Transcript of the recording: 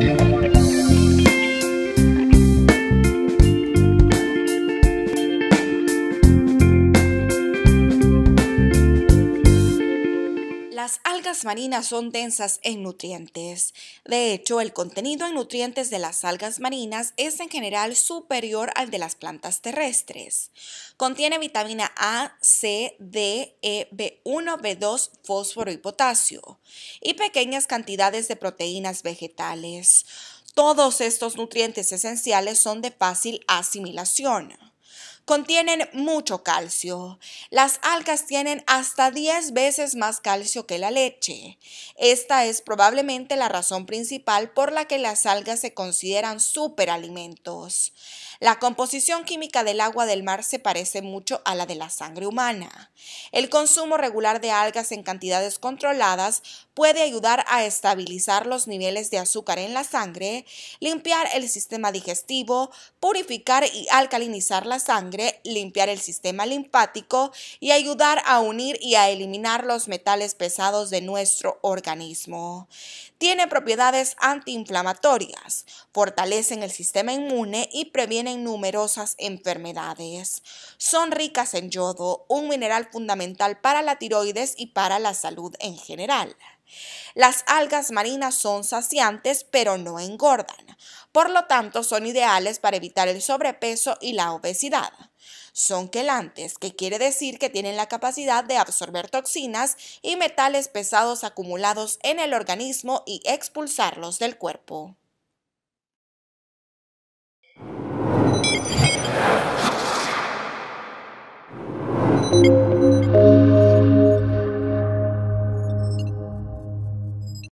Thank you. Las algas marinas son densas en nutrientes. De hecho, el contenido en nutrientes de las algas marinas es en general superior al de las plantas terrestres. Contiene vitamina A, C, D, E, B1, B2, fósforo y potasio, y pequeñas cantidades de proteínas vegetales. Todos estos nutrientes esenciales son de fácil asimilación contienen mucho calcio. Las algas tienen hasta 10 veces más calcio que la leche. Esta es probablemente la razón principal por la que las algas se consideran superalimentos. La composición química del agua del mar se parece mucho a la de la sangre humana. El consumo regular de algas en cantidades controladas puede ayudar a estabilizar los niveles de azúcar en la sangre, limpiar el sistema digestivo, purificar y alcalinizar la sangre, limpiar el sistema linfático y ayudar a unir y a eliminar los metales pesados de nuestro organismo. Tiene propiedades antiinflamatorias, fortalecen el sistema inmune y previenen numerosas enfermedades. Son ricas en yodo, un mineral fundamental para la tiroides y para la salud en general. Las algas marinas son saciantes pero no engordan. Por lo tanto, son ideales para evitar el sobrepeso y la obesidad. Son quelantes, que quiere decir que tienen la capacidad de absorber toxinas y metales pesados acumulados en el organismo y expulsarlos del cuerpo.